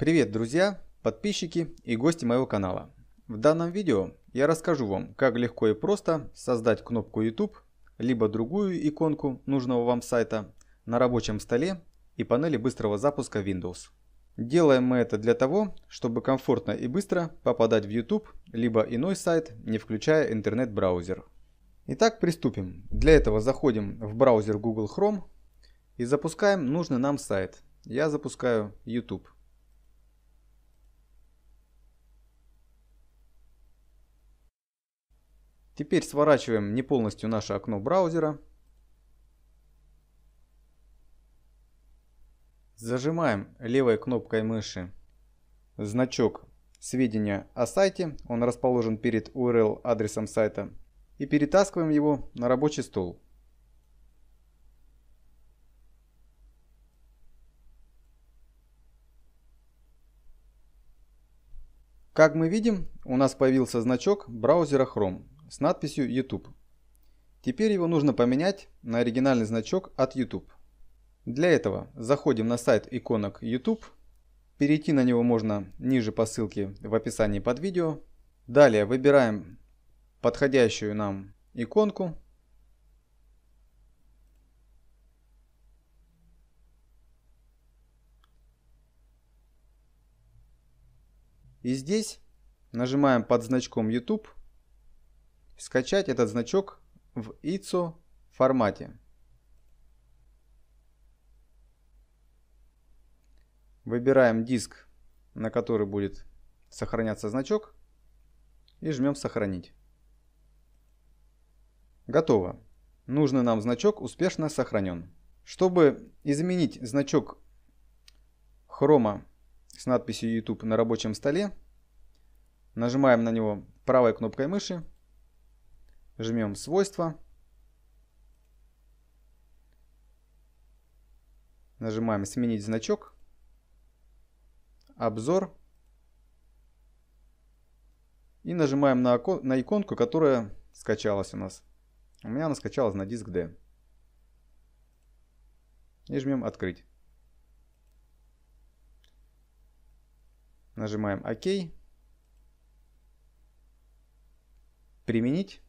Привет, друзья, подписчики и гости моего канала. В данном видео я расскажу вам, как легко и просто создать кнопку YouTube, либо другую иконку нужного вам сайта на рабочем столе и панели быстрого запуска Windows. Делаем мы это для того, чтобы комфортно и быстро попадать в YouTube, либо иной сайт, не включая интернет-браузер. Итак, приступим. Для этого заходим в браузер Google Chrome и запускаем нужный нам сайт. Я запускаю YouTube. Теперь сворачиваем не полностью наше окно браузера. Зажимаем левой кнопкой мыши значок сведения о сайте, он расположен перед URL адресом сайта, и перетаскиваем его на рабочий стол. Как мы видим, у нас появился значок браузера Chrome с надписью YouTube. Теперь его нужно поменять на оригинальный значок от YouTube. Для этого заходим на сайт иконок YouTube. Перейти на него можно ниже по ссылке в описании под видео. Далее выбираем подходящую нам иконку. И здесь нажимаем под значком YouTube скачать этот значок в ицо формате. Выбираем диск, на который будет сохраняться значок и жмем «Сохранить». Готово. Нужный нам значок успешно сохранен. Чтобы изменить значок хрома с надписью YouTube на рабочем столе, нажимаем на него правой кнопкой мыши Жмем свойства. Нажимаем сменить значок. Обзор. И нажимаем на, окон, на иконку, которая скачалась у нас. У меня она скачалась на диск D. И жмем открыть. Нажимаем ОК. Применить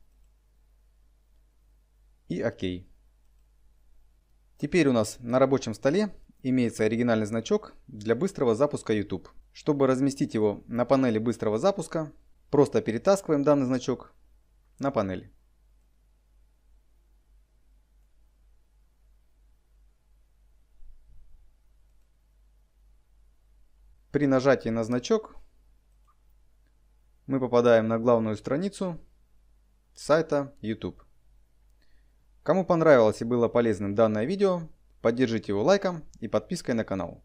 и ОК. Теперь у нас на рабочем столе имеется оригинальный значок для быстрого запуска YouTube. Чтобы разместить его на панели быстрого запуска, просто перетаскиваем данный значок на панель. При нажатии на значок мы попадаем на главную страницу сайта YouTube. Кому понравилось и было полезным данное видео, поддержите его лайком и подпиской на канал.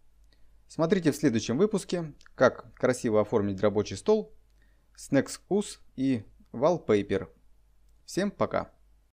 Смотрите в следующем выпуске, как красиво оформить рабочий стол, Snacks Us и Wallpaper. Всем пока!